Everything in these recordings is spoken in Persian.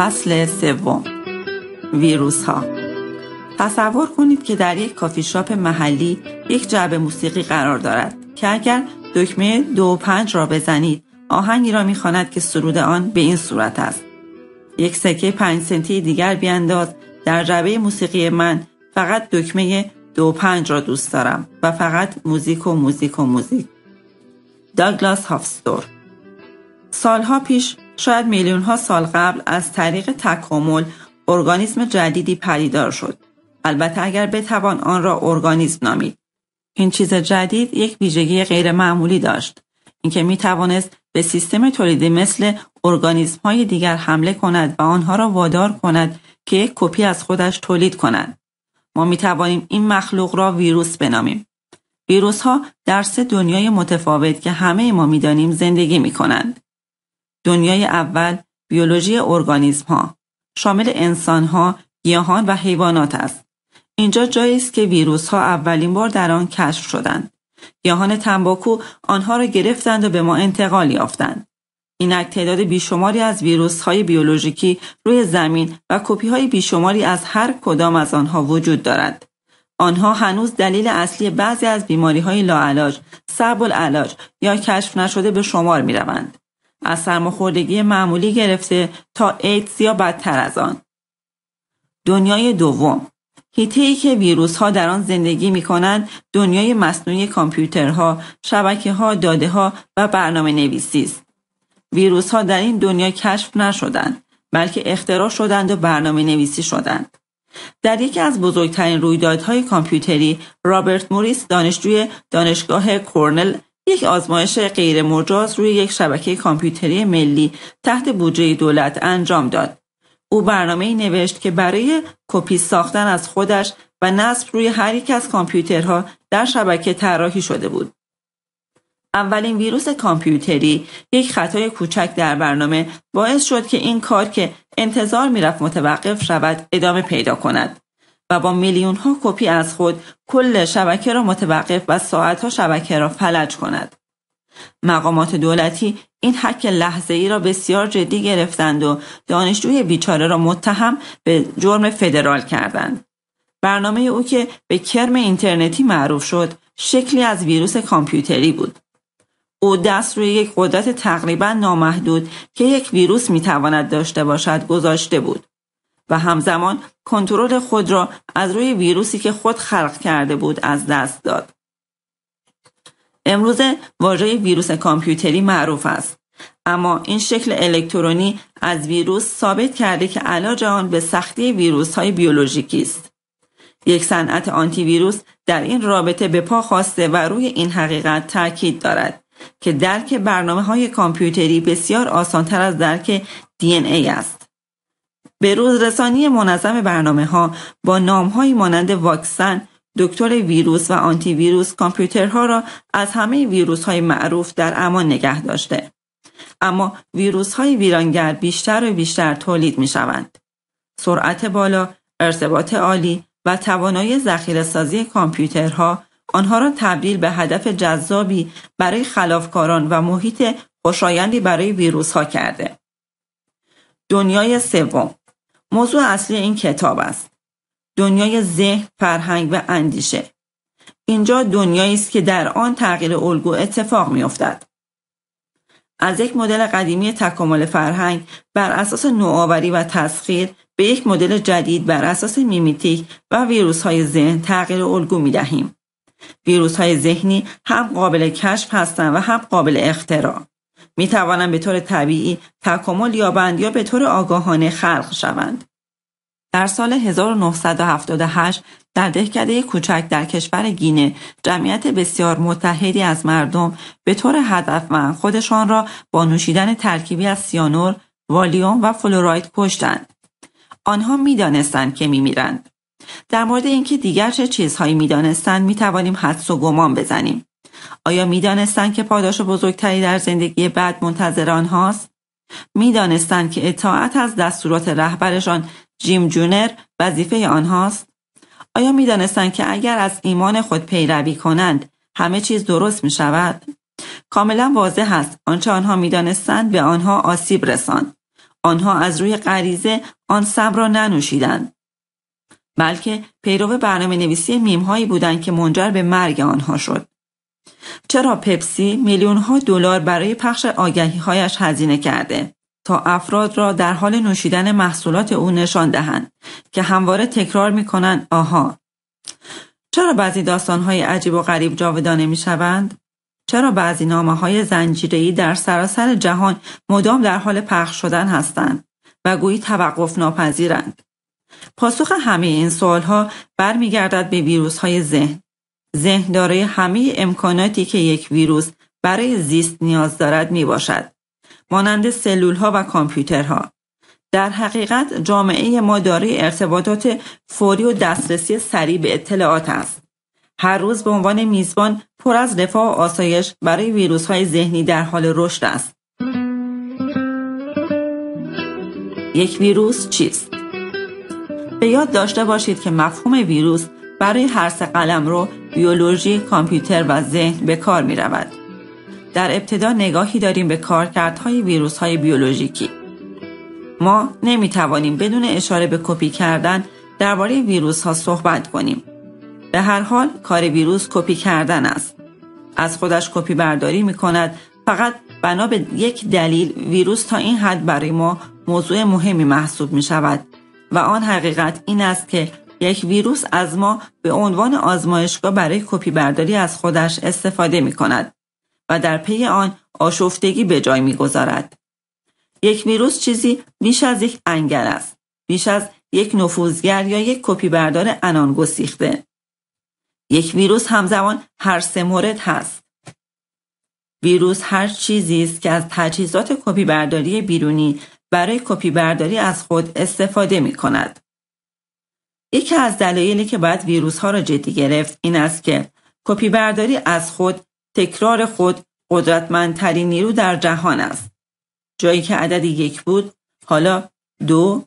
فصل سوم ویروس ها تصور کنید که در یک کافی شاپ محلی یک جعبه موسیقی قرار دارد که اگر دکمه دو پنج را بزنید آهنگی را میخواند که سرود آن به این صورت است یک سکه پنج سنتی دیگر بیانداز در جعبه موسیقی من فقط دکمه دو پنج را دوست دارم و فقط موزیک و موزیک و موزیک داگلاس هافستور سالها پیش شاید میلیون ها سال قبل از طریق تکامل ارگانیسم جدیدی پدیدار شد. البته اگر بتوان آن را ارگانیسم نامید. این چیز جدید یک ویژگی معمولی داشت. اینکه می توانست به سیستم تولیدی مثل ارگانیسم های دیگر حمله کند و آنها را وادار کند که یک کپی از خودش تولید کند. ما می توانیم این مخلوق را ویروس بنامیم. ویروس ها در سه دنیای متفاوت که همه ما میدانیم زندگی می کنند. دنیای اول بیولوژی ارگانیسم ها شامل انسان ها، گیاهان و حیوانات است. اینجا جایی است که ویروس ها اولین بار در آن کشف شدند. گیاهان تنباکو آنها را گرفتند و به ما انتقال یافتند. اینک تعداد بیشماری از ویروس های بیولوژیکی روی زمین و کپی های بیشماری از هر کدام از آنها وجود دارد. آنها هنوز دلیل اصلی بعضی از بیماری های لاعلاج، صعب علاج یا کشف نشده به شمار می روند. از سرماخوردگی معمولی گرفته تا ایدز یا بدتر از آن دنیای دوم هیته ای که ویروس ها در آن زندگی می کنند دنیای مصنوعی کامپیوترها، شبکه ها، داده ها و برنامه نویسی است. ویروس ها در این دنیا کشف نشدند بلکه اختراع شدند و برنامه نویسی شدند. در یکی از بزرگترین رویدادهای کامپیوتری رابرت موریس دانشجوی دانشگاه کورنل یک آزمایش غیر روی یک شبکه کامپیوتری ملی تحت بودجه دولت انجام داد. او برنامه نوشت که برای کپی ساختن از خودش و نصب روی هر یک از کامپیوترها در شبکه طراحی شده بود. اولین ویروس کامپیوتری یک خطای کوچک در برنامه باعث شد که این کار که انتظار میرفت متوقف شود ادامه پیدا کند. و با میلیون ها کپی از خود کل شبکه را متوقف و ساعت ها شبکه را فلج کند. مقامات دولتی این حک لحظه ای را بسیار جدی گرفتند و دانشجوی بیچاره را متهم به جرم فدرال کردند. برنامه او که به کرم اینترنتی معروف شد شکلی از ویروس کامپیوتری بود. او دست روی یک قدرت تقریبا نامحدود که یک ویروس میتواند داشته باشد گذاشته بود. و همزمان کنترل خود را از روی ویروسی که خود خلق کرده بود از دست داد. امروز واژه ویروس کامپیوتری معروف است اما این شکل الکترونی از ویروس ثابت کرده که علاج آن به سختی ویروس های بیولوژیکی است یک صنعت آنتی ویروس در این رابطه به پا خواسته و روی این حقیقت تاکید دارد که درک برنامه های کامپیوتری بسیار آسانتر از درک DNA است به روز رسانی منظم برنامه ها با نام های مانند واکسن، دکتر ویروس و آنتی ویروس کامپیوترها را از همه ویروس های معروف در امان نگه داشته. اما ویروس های ویرانگر بیشتر و بیشتر تولید می شوند. سرعت بالا، ارتباط عالی و توانایی ذخیره سازی کامپیوترها آنها را تبدیل به هدف جذابی برای خلافکاران و محیط خوشایندی برای ویروس ها کرده. دنیای سوم موضوع اصلی این کتاب است دنیای ذهن فرهنگ و اندیشه اینجا دنیایی است که در آن تغییر الگو اتفاق میافتد از یک مدل قدیمی تکامل فرهنگ بر اساس نوآوری و تسخیر به یک مدل جدید بر اساس میمیتیک و ویروس های ذهن تغییر الگو می دهیم. ویروس های ذهنی هم قابل کشف هستند و هم قابل اختراع. می توانند به طور طبیعی تکامل یابند یا به طور آگاهانه خلق شوند. در سال 1978 در دهکده کوچک در کشور گینه جمعیت بسیار متحدی از مردم به طور هدفمند خودشان را با نوشیدن ترکیبی از سیانور، والیوم و فلوراید کشتند. آنها میدانستند که میمیرند. در مورد اینکه دیگر چه چیزهایی میدانستند میتوانیم حدس و گمان بزنیم. آیا میدانستند که پاداش بزرگتری در زندگی بعد منتظر آنهاست میدانستند که اطاعت از دستورات رهبرشان جیم جونر وظیفه آنهاست آیا میدانستند که اگر از ایمان خود پیروی کنند همه چیز درست می شود کاملا واضح است آنچه آنها میدانستند به آنها آسیب رساند آنها از روی غریزه آن سم را ننوشیدند بلکه پیرو برنامه نویسی میمهایی بودند که منجر به مرگ آنها شد چرا پپسی میلیون ها دلار برای پخش آگهیهایش هزینه کرده تا افراد را در حال نوشیدن محصولات او نشان دهند که همواره تکرار میکنند آها چرا بعضی های عجیب و غریب جاودانه شوند؟ چرا بعضی نامه های زنجیری در سراسر جهان مدام در حال پخش شدن هستند و گویی توقف ناپذیرند پاسخ همه این ها برمیگردد به ویروس های ذهن ذهن دارای همه امکاناتی که یک ویروس برای زیست نیاز دارد می باشد. مانند سلول ها و کامپیوترها. در حقیقت جامعه ما دارای ارتباطات فوری و دسترسی سریع به اطلاعات است. هر روز به عنوان میزبان پر از دفاع و آسایش برای ویروس های ذهنی در حال رشد است. یک ویروس چیست؟ به یاد داشته باشید که مفهوم ویروس برای هر سه قلم رو بیولوژی، کامپیوتر و ذهن به کار می رود. در ابتدا نگاهی داریم به کارکردهای ویروس های بیولوژیکی. ما نمی توانیم بدون اشاره به کپی کردن درباره ویروس ها صحبت کنیم. به هر حال کار ویروس کپی کردن است. از خودش کپی برداری می کند فقط بنا به یک دلیل ویروس تا این حد برای ما موضوع مهمی محسوب می شود و آن حقیقت این است که یک ویروس از ما به عنوان آزمایشگاه برای کپی برداری از خودش استفاده می کند و در پی آن آشفتگی به جای می گذارد. یک ویروس چیزی بیش از یک انگل است. بیش از یک نفوذگر یا یک کپی بردار انان گسیخته. یک ویروس همزمان هر سه مورد هست. ویروس هر چیزی است که از تجهیزات کپی برداری بیرونی برای کپی برداری از خود استفاده می کند. یکی از دلایلی که باید ویروس ها را جدی گرفت این است که کپی برداری از خود تکرار خود قدرتمندترین نیرو در جهان است جایی که عدد یک بود حالا دو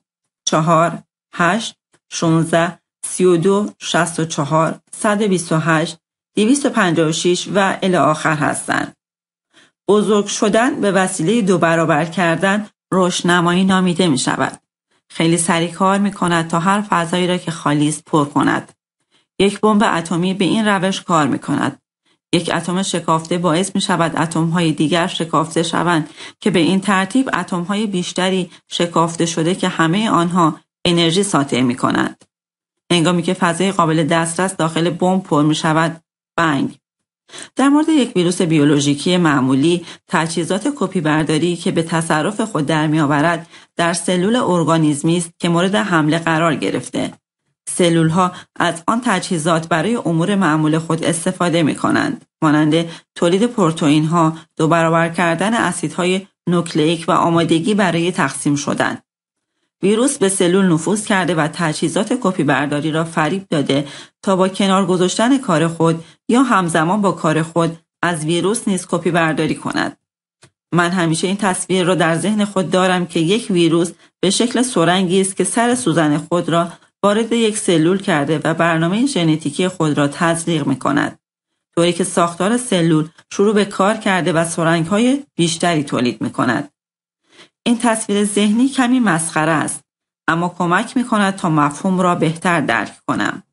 چهار هشت شونزه، سی و دو شست و چهار صد و بیست و هشت دویست و و شیش و الی آخر هستند بزرگ شدن به وسیله دو برابر کردن رشدنمایی نامیده می شود خیلی سریع کار می کند تا هر فضایی را که خالی است پر کند. یک بمب اتمی به این روش کار می کند. یک اتم شکافته باعث می شود اتم های دیگر شکافته شوند که به این ترتیب اتم های بیشتری شکافته شده که همه آنها انرژی ساطع می کند. هنگامی که فضای قابل دسترس داخل بمب پر می شود بنگ در مورد یک ویروس بیولوژیکی معمولی تجهیزات کپی برداری که به تصرف خود در آورد در سلول ارگانیزمی است که مورد حمله قرار گرفته سلول ها از آن تجهیزات برای امور معمول خود استفاده می کنند مانند تولید پروتئین ها دو برابر کردن اسیدهای نوکلئیک و آمادگی برای تقسیم شدن ویروس به سلول نفوذ کرده و تجهیزات کپی برداری را فریب داده تا با کنار گذاشتن کار خود یا همزمان با کار خود از ویروس نیز کپی برداری کند. من همیشه این تصویر را در ذهن خود دارم که یک ویروس به شکل سرنگی است که سر سوزن خود را وارد یک سلول کرده و برنامه ژنتیکی خود را تزریق می کند. طوری که ساختار سلول شروع به کار کرده و سرنگ های بیشتری تولید می کند. این تصویر ذهنی کمی مسخره است اما کمک می کند تا مفهوم را بهتر درک کنم.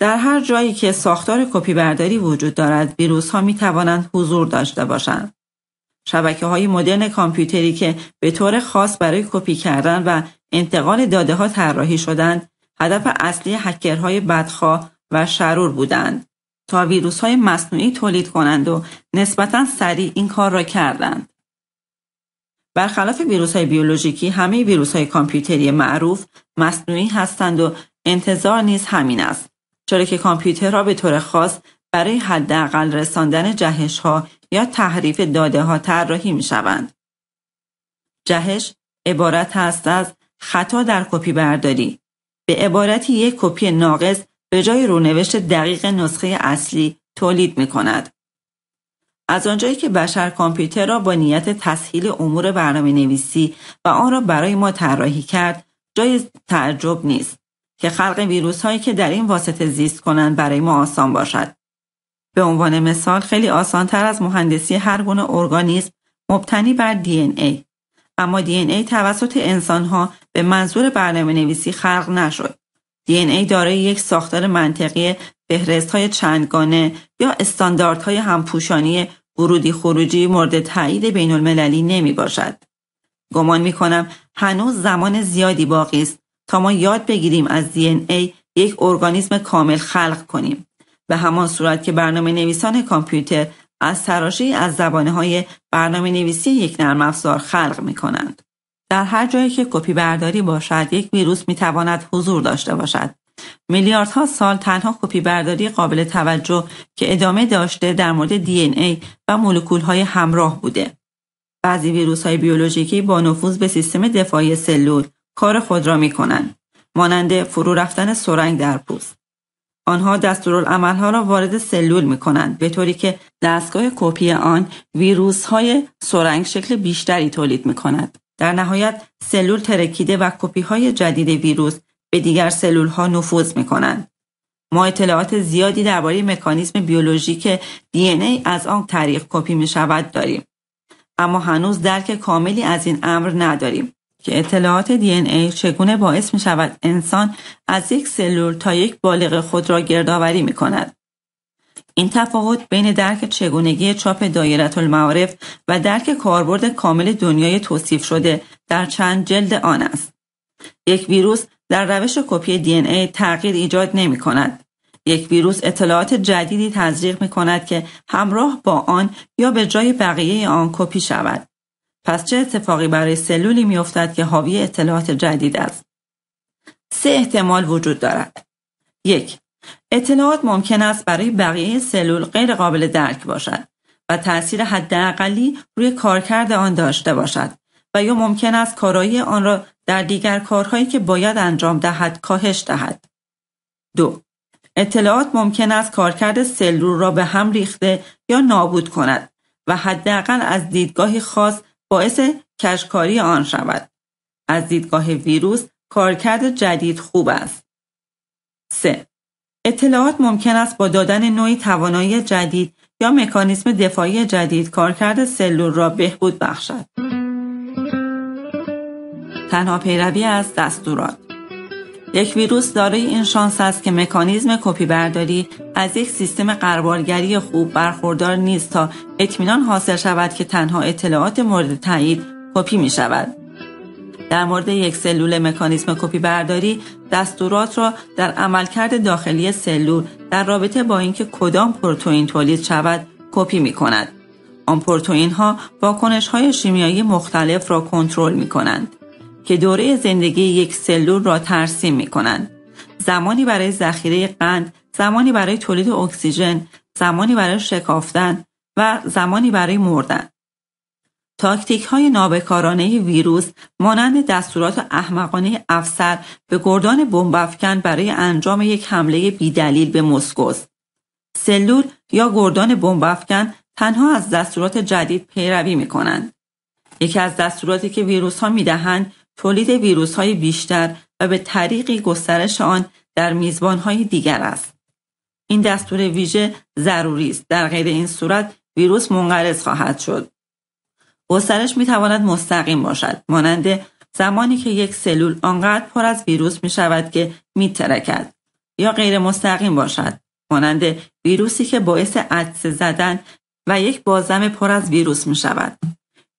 در هر جایی که ساختار کپی برداری وجود دارد ویروس ها می توانند حضور داشته باشند. شبکه های مدرن کامپیوتری که به طور خاص برای کپی کردن و انتقال داده ها طراحی شدند هدف اصلی هکرهای بدخواه و شرور بودند تا ویروس های مصنوعی تولید کنند و نسبتا سریع این کار را کردند. برخلاف ویروس های بیولوژیکی همه ویروس های کامپیوتری معروف مصنوعی هستند و انتظار نیز همین است چرا که کامپیوتر را به طور خاص برای حداقل رساندن جهش ها یا تحریف داده ها طراحی می شوند. جهش عبارت است از خطا در کپی برداری به عبارتی یک کپی ناقص به جای رونوشت دقیق نسخه اصلی تولید می کند. از آنجایی که بشر کامپیوتر را با نیت تسهیل امور برنامه نویسی و آن را برای ما طراحی کرد جای تعجب نیست که خلق ویروس هایی که در این واسطه زیست کنند برای ما آسان باشد. به عنوان مثال خیلی تر از مهندسی هر گونه ارگانیسم مبتنی بر دی ای. اما دی ای توسط انسان ها به منظور برنامه نویسی خلق نشد. دی این ای دارای یک ساختار منطقی های چندگانه یا استانداردهای همپوشانی ورودی خروجی مورد تایید بین المللی نمی باشد. گمان می کنم هنوز زمان زیادی باقی است تا ما یاد بگیریم از DNA یک ارگانیسم کامل خلق کنیم. به همان صورت که برنامه نویسان کامپیوتر از تراشی از زبانه های برنامه نویسی یک نرم افزار خلق می کنند. در هر جایی که کپی برداری باشد یک ویروس می تواند حضور داشته باشد. میلیاردها سال تنها کپی برداری قابل توجه که ادامه داشته در مورد دی این ای و مولکول های همراه بوده. بعضی ویروس های بیولوژیکی با نفوذ به سیستم دفاعی سلول کار خود را می کنند. مانند فرو رفتن سرنگ در پوست. آنها دستورالعملها را وارد سلول می کنند به طوری که دستگاه کپی آن ویروس های سرنگ شکل بیشتری تولید می کند. در نهایت سلول ترکیده و کپی های جدید ویروس به دیگر سلول ها نفوذ می کنند. ما اطلاعات زیادی درباره مکانیزم بیولوژیک دی این ای از آن طریق کپی می شود داریم. اما هنوز درک کاملی از این امر نداریم که اطلاعات دی ای چگونه باعث می شود انسان از یک سلول تا یک بالغ خود را گردآوری می کند. این تفاوت بین درک چگونگی چاپ دایره المعارف و درک کاربرد کامل دنیای توصیف شده در چند جلد آن است. یک ویروس در روش کپی دی ای تغییر ایجاد نمی کند. یک ویروس اطلاعات جدیدی تزریق می کند که همراه با آن یا به جای بقیه آن کپی شود. پس چه اتفاقی برای سلولی می افتد که حاوی اطلاعات جدید است؟ سه احتمال وجود دارد. یک اطلاعات ممکن است برای بقیه سلول غیر قابل درک باشد و تاثیر حداقلی روی کارکرد آن داشته باشد و یا ممکن است کارایی آن را در دیگر کارهایی که باید انجام دهد کاهش دهد. دو اطلاعات ممکن است کارکرد سلول را به هم ریخته یا نابود کند و حداقل از دیدگاهی خاص باعث کشکاری آن شود. از دیدگاه ویروس کارکرد جدید خوب است. 3. اطلاعات ممکن است با دادن نوعی توانایی جدید یا مکانیسم دفاعی جدید کارکرد سلول را بهبود بخشد. تنها پیروی از دستورات یک ویروس دارای این شانس است که مکانیزم کپی برداری از یک سیستم قربالگری خوب برخوردار نیست تا اطمینان حاصل شود که تنها اطلاعات مورد تایید کپی می شود. در مورد یک سلول مکانیزم کپی برداری دستورات را در عملکرد داخلی سلول در رابطه با اینکه کدام پروتئین تولید شود کپی می کند. آن پروتئین ها واکنش های شیمیایی مختلف را کنترل می کنند. که دوره زندگی یک سلول را ترسیم می کنند. زمانی برای ذخیره قند، زمانی برای تولید اکسیژن، زمانی برای شکافتن و زمانی برای مردن. تاکتیک های نابکارانه ویروس مانند دستورات احمقانه افسر به گردان بمبافکن برای انجام یک حمله بیدلیل به مسکوست. سلول یا گردان بمبافکن تنها از دستورات جدید پیروی می کنند. یکی از دستوراتی که ویروس ها می دهند تولید های بیشتر و به طریقی گسترش آن در های دیگر است. این دستور ویژه ضروری است. در غیر این صورت ویروس منقرض خواهد شد. گسترش میتواند مستقیم باشد مانند زمانی که یک سلول آنقدر پر از ویروس می شود که میترکد یا غیر مستقیم باشد مانند ویروسی که باعث عدس زدن و یک بازم پر از ویروس می شود.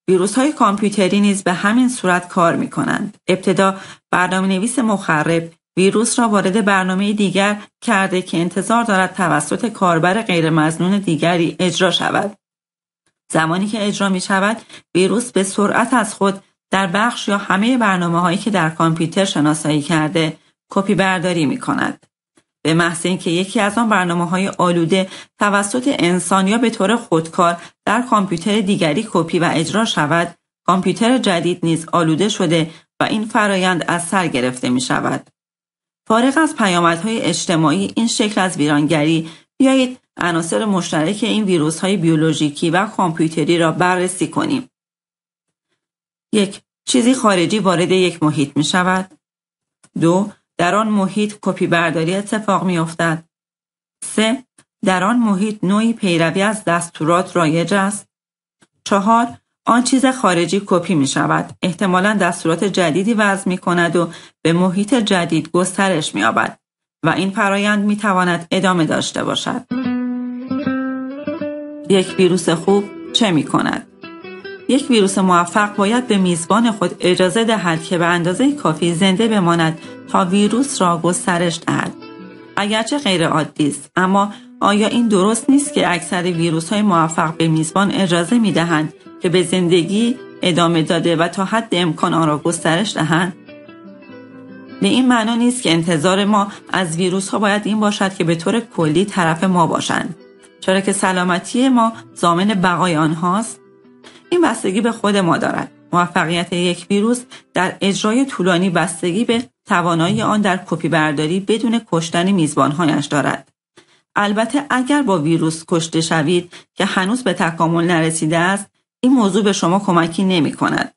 ویروس های کامپیوتری نیز به همین صورت کار می کنند. ابتدا برنامه نویس مخرب ویروس را وارد برنامه دیگر کرده که انتظار دارد توسط کاربر غیر مزنون دیگری اجرا شود. زمانی که اجرا می شود ویروس به سرعت از خود در بخش یا همه برنامه هایی که در کامپیوتر شناسایی کرده کپی برداری می کند. به محض که یکی از آن برنامه های آلوده توسط انسان یا به طور خودکار در کامپیوتر دیگری کپی و اجرا شود کامپیوتر جدید نیز آلوده شده و این فرایند از سر گرفته می شود. فارغ از پیامدهای اجتماعی این شکل از ویرانگری بیایید عناصر مشترک این ویروس های بیولوژیکی و کامپیوتری را بررسی کنیم. یک چیزی خارجی وارد یک محیط می شود. دو در آن محیط کپی برداری اتفاق میافتد سه در آن محیط نوعی پیروی از دستورات رایج است چهار آن چیز خارجی کپی می شود احتمالا دستورات جدیدی وضع می کند و به محیط جدید گسترش می آبد و این فرایند می تواند ادامه داشته باشد یک ویروس خوب چه می کند یک ویروس موفق باید به میزبان خود اجازه دهد که به اندازه کافی زنده بماند تا ویروس را گسترش دهد اگرچه غیر عادی است اما آیا این درست نیست که اکثر ویروس های موفق به میزبان اجازه می که به زندگی ادامه داده و تا حد امکان آن را گسترش دهند به این معنا نیست که انتظار ما از ویروس ها باید این باشد که به طور کلی طرف ما باشند چرا که سلامتی ما زامن بقای آنهاست این بستگی به خود ما دارد موفقیت یک ویروس در اجرای طولانی بستگی به توانایی آن در کپی برداری بدون کشتن میزبانهایش دارد البته اگر با ویروس کشته شوید که هنوز به تکامل نرسیده است این موضوع به شما کمکی نمی کند.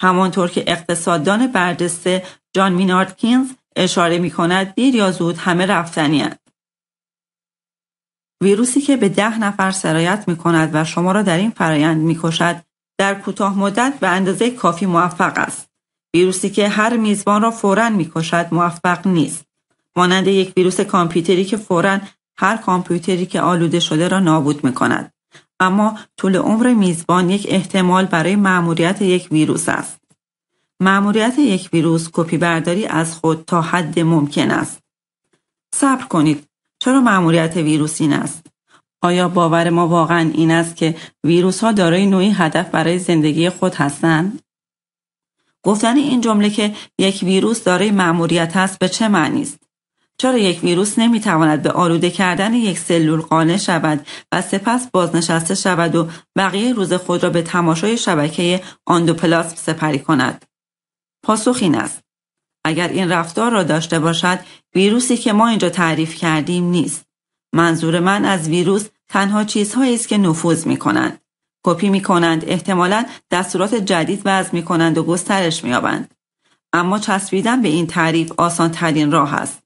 همانطور که اقتصاددان برجسته جان کینز اشاره می کند دیر یا زود همه رفتنی هست. ویروسی که به ده نفر سرایت می کند و شما را در این فرایند می کشد در کوتاه مدت به اندازه کافی موفق است. ویروسی که هر میزبان را فورا می کشد موفق نیست. مانند یک ویروس کامپیوتری که فورا هر کامپیوتری که آلوده شده را نابود می کند. اما طول عمر میزبان یک احتمال برای معموریت یک ویروس است. معموریت یک ویروس کپی برداری از خود تا حد ممکن است. صبر کنید چرا معمولیت ویروس این است آیا باور ما واقعا این است که ویروس ها دارای نوعی هدف برای زندگی خود هستند گفتن این جمله که یک ویروس دارای معمولیت است به چه معنی است چرا یک ویروس نمیتواند به آلوده کردن یک سلول قانع شود و سپس بازنشسته شود و بقیه روز خود را به تماشای شبکه آندوپلاسم سپری کند پاسخ این است اگر این رفتار را داشته باشد ویروسی که ما اینجا تعریف کردیم نیست منظور من از ویروس تنها چیزهایی است که نفوذ می کنند کپی می کنند احتمالا دستورات جدید وضع می کنند و گسترش می اما چسبیدن به این تعریف آسان ترین راه است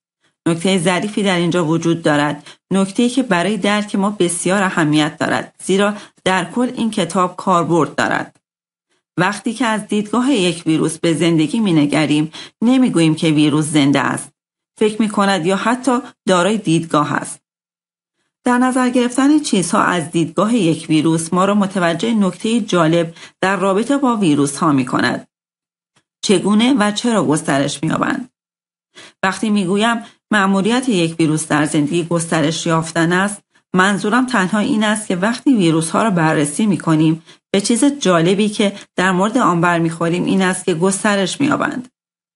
نکته ظریفی در اینجا وجود دارد نکته که برای درک ما بسیار اهمیت دارد زیرا در کل این کتاب کاربرد دارد وقتی که از دیدگاه یک ویروس به زندگی مینگریم نمیگوییم که ویروس زنده است فکر می کند یا حتی دارای دیدگاه است در نظر گرفتن چیزها از دیدگاه یک ویروس ما را متوجه نکته جالب در رابطه با ویروس ها می کند. چگونه و چرا گسترش می مییابند وقتی میگویم مأموریت یک ویروس در زندگی گسترش یافتن است منظورم تنها این است که وقتی ویروس ها را بررسی می کنیم به چیز جالبی که در مورد آن خوریم، این است که گسترش آبند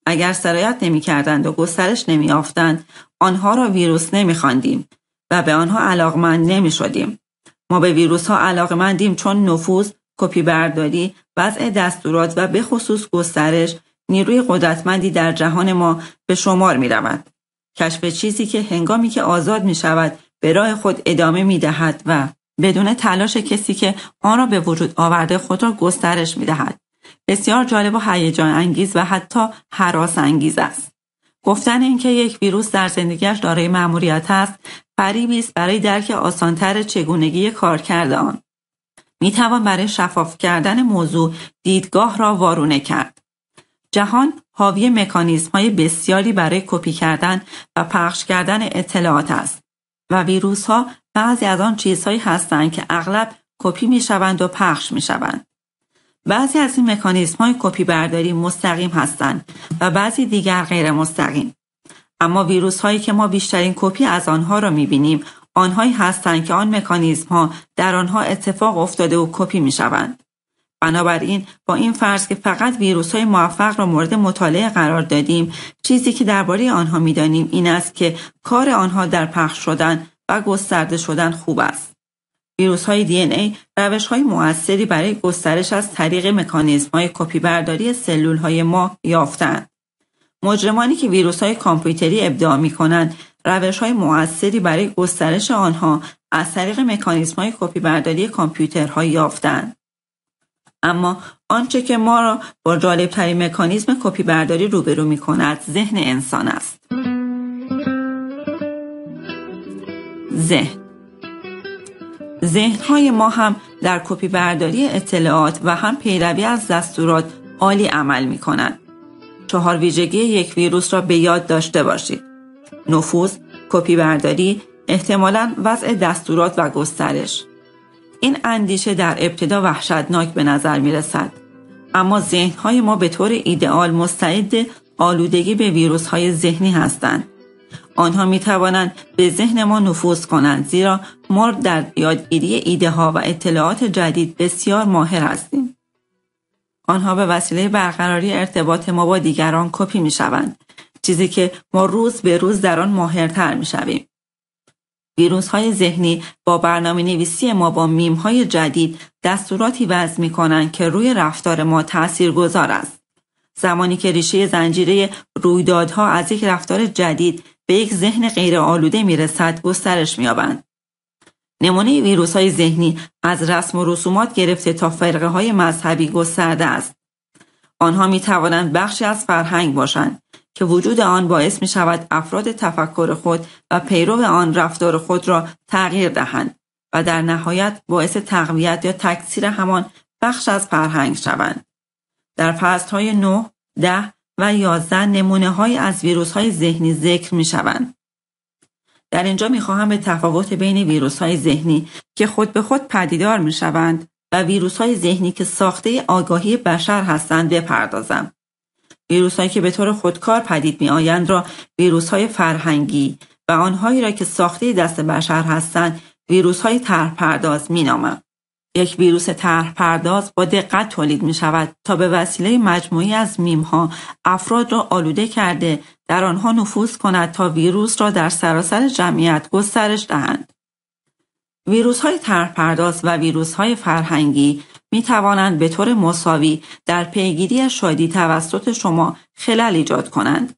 اگر سرایت نمیکردند و گسترش نمییافتند آنها را ویروس نمی نمیخواندیم و به آنها علاقمند نمی شدیم ما به ویروس ها علاقمندیم چون نفوذ کپی برداری وضع دستورات و به خصوص گسترش نیروی قدرتمندی در جهان ما به شمار می رود. کشف چیزی که هنگامی که آزاد می شود به راه خود ادامه می دهد و بدون تلاش کسی که آن را به وجود آورده خود را گسترش می دهد. بسیار جالب و هیجان انگیز و حتی حراس انگیز است. گفتن اینکه یک ویروس در زندگیش دارای مأموریت است فریبی است برای درک آسانتر چگونگی کارکرد آن می توان برای شفاف کردن موضوع دیدگاه را وارونه کرد جهان حاوی مکانیزم های بسیاری برای کپی کردن و پخش کردن اطلاعات است و ویروس ها بعضی از آن چیزهایی هستند که اغلب کپی می شوند و پخش می شوند. بعضی از این مکانیزم های کپی برداری مستقیم هستند و بعضی دیگر غیر مستقیم. اما ویروس هایی که ما بیشترین کپی از آنها را می بینیم آنهایی هستند که آن مکانیزم ها در آنها اتفاق افتاده و کپی می شوند. بنابراین با این فرض که فقط ویروس های موفق را مورد مطالعه قرار دادیم چیزی که درباره آنها میدانیم این است که کار آنها در پخش شدن و گسترده شدن خوب است ویروس های دی ای روش های موثری برای گسترش از طریق مکانیزم های کپی برداری سلول های ما یافتند مجرمانی که ویروس های کامپیوتری ابداع می کنند روش های موثری برای گسترش آنها از طریق مکانیزم های کپی برداری کامپیوترها یافتند اما آنچه که ما را با جالبترین مکانیزم کپی برداری روبرو می کند ذهن انسان است. ذهن ذهن های ما هم در کپی برداری اطلاعات و هم پیروی از دستورات عالی عمل می کند. چهار ویژگی یک ویروس را به یاد داشته باشید. نفوذ، کپی برداری، احتمالا وضع دستورات و گسترش. این اندیشه در ابتدا وحشتناک به نظر می رسد. اما ذهنهای ما به طور ایدئال مستعد آلودگی به ویروس های ذهنی هستند. آنها می توانند به ذهن ما نفوذ کنند زیرا ما در یادگیری ایده ها و اطلاعات جدید بسیار ماهر هستیم. آنها به وسیله برقراری ارتباط ما با دیگران کپی می شوند. چیزی که ما روز به روز در آن ماهرتر می شویم. ویروس های ذهنی با برنامه نویسی ما با میم های جدید دستوراتی وضع می کنند که روی رفتار ما تأثیر گذار است. زمانی که ریشه زنجیره رویدادها از یک رفتار جدید به یک ذهن غیر آلوده می رسد گسترش می آبند. نمونه ویروس های ذهنی از رسم و رسومات گرفته تا فرقه های مذهبی گسترده است. آنها می توانند بخشی از فرهنگ باشند. که وجود آن باعث می شود افراد تفکر خود و پیرو آن رفتار خود را تغییر دهند و در نهایت باعث تقویت یا تکثیر همان بخش از فرهنگ شوند. در های 9 ده و یازده نمونه های از ویروس های ذهنی ذکر می شوند. در اینجا می خواهم به تفاوت بین ویروس های ذهنی که خود به خود پدیدار می شوند و ویروس های ذهنی که ساخته آگاهی بشر هستند بپردازم. ویروسهایی که به طور خودکار پدید می آیند را ویروس های فرهنگی و آنهایی را که ساخته دست بشر هستند ویروس های طرح می یک ویروس طرح با دقت تولید می شود تا به وسیله مجموعی از میم ها افراد را آلوده کرده در آنها نفوذ کند تا ویروس را در سراسر جمعیت گسترش دهند. ویروس های طرح و ویروس های فرهنگی می توانند به طور مساوی در پیگیری شادی توسط شما خلل ایجاد کنند.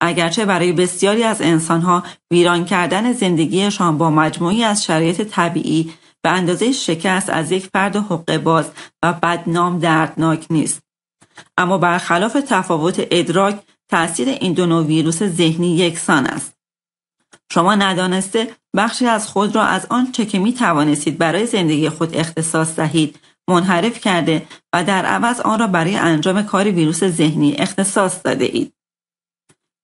اگرچه برای بسیاری از انسانها ویران کردن زندگیشان با مجموعی از شرایط طبیعی به اندازه شکست از یک فرد حقباز باز و بدنام دردناک نیست. اما برخلاف تفاوت ادراک تاثیر این دو نوع ویروس ذهنی یکسان است. شما ندانسته بخشی از خود را از آن چه که می توانستید برای زندگی خود اختصاص دهید منحرف کرده و در عوض آن را برای انجام کاری ویروس ذهنی اختصاص داده اید.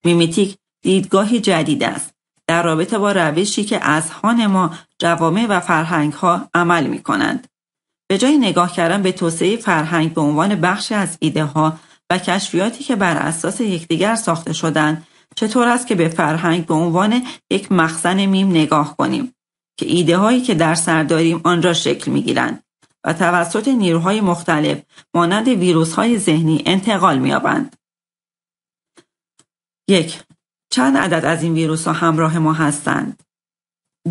میمیتیک دیدگاهی جدید است در رابطه با روشی که اذهان ما جوامع و فرهنگ ها عمل می کنند. به جای نگاه کردن به توسعه فرهنگ به عنوان بخشی از ایده ها و کشفیاتی که بر اساس یکدیگر ساخته شدند چطور است که به فرهنگ به عنوان یک مخزن میم نگاه کنیم که ایده هایی که در سر داریم آن را شکل می و توسط نیروهای مختلف مانند ویروس های ذهنی انتقال میابند. یک چند عدد از این ویروس ها همراه ما هستند؟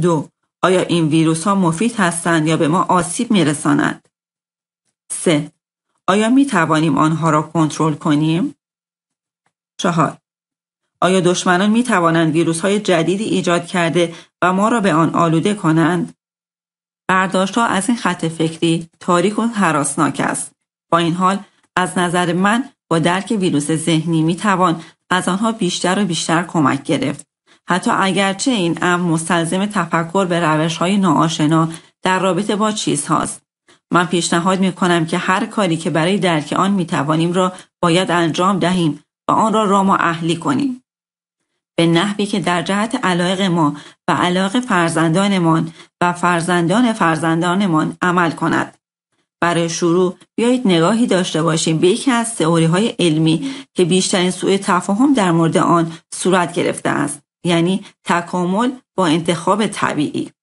دو آیا این ویروس ها مفید هستند یا به ما آسیب میرسانند؟ 3. سه آیا می آنها را کنترل کنیم؟ چهار آیا دشمنان می توانند ویروس های جدیدی ایجاد کرده و ما را به آن آلوده کنند؟ برداشتها از این خط فکری تاریک و حراسناک است با این حال از نظر من با درک ویروس ذهنی می توان از آنها بیشتر و بیشتر کمک گرفت حتی اگرچه این ام مستلزم تفکر به روش های ناآشنا در رابطه با هاست. من پیشنهاد می کنم که هر کاری که برای درک آن می توانیم را باید انجام دهیم و آن را و اهلی کنیم به نحوی که در جهت علایق ما و علاق فرزندانمان و فرزندان فرزندانمان عمل کند. برای شروع بیایید نگاهی داشته باشیم به یکی از سئوری های علمی که بیشترین سوء تفاهم در مورد آن صورت گرفته است یعنی تکامل با انتخاب طبیعی